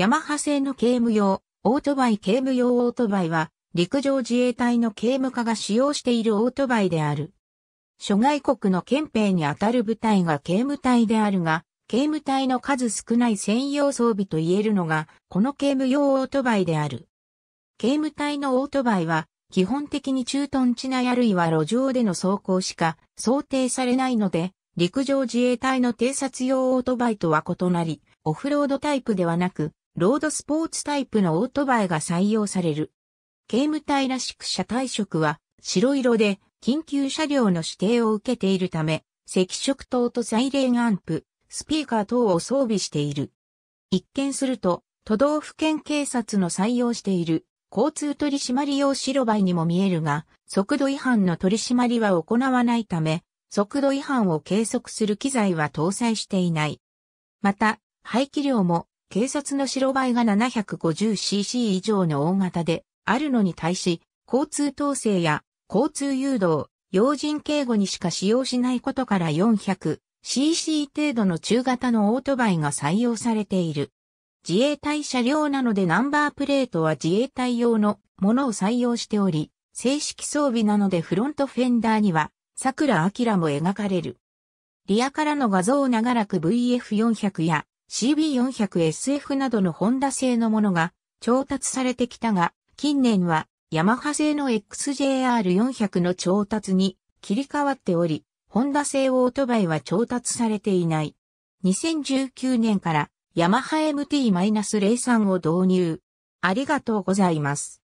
ヤマハ製の警務用、オートバイ警務用オートバイは、陸上自衛隊の警務課が使用しているオートバイである。諸外国の憲兵にあたる部隊が警務隊であるが、警務隊の数少ない専用装備と言えるのが、この警務用オートバイである。警務隊のオートバイは、基本的に駐屯地内あるいは路上での走行しか想定されないので、陸上自衛隊の偵察用オートバイとは異なり、オフロードタイプではなく、ロードスポーツタイプのオートバイが採用される。警務隊らしく車体色は白色で緊急車両の指定を受けているため、赤色灯とサイレンアンプ、スピーカー等を装備している。一見すると、都道府県警察の採用している交通取締用白バイにも見えるが、速度違反の取締りは行わないため、速度違反を計測する機材は搭載していない。また、排気量も警察の白バイが 750cc 以上の大型であるのに対し、交通統制や交通誘導、要人警護にしか使用しないことから 400cc 程度の中型のオートバイが採用されている。自衛隊車両なのでナンバープレートは自衛隊用のものを採用しており、正式装備なのでフロントフェンダーには桜明も描かれる。リアからの画像を長らく VF400 や CB400SF などのホンダ製のものが調達されてきたが、近年はヤマハ製の XJR400 の調達に切り替わっており、ホンダ製オートバイは調達されていない。2019年からヤマハ MT-03 を導入。ありがとうございます。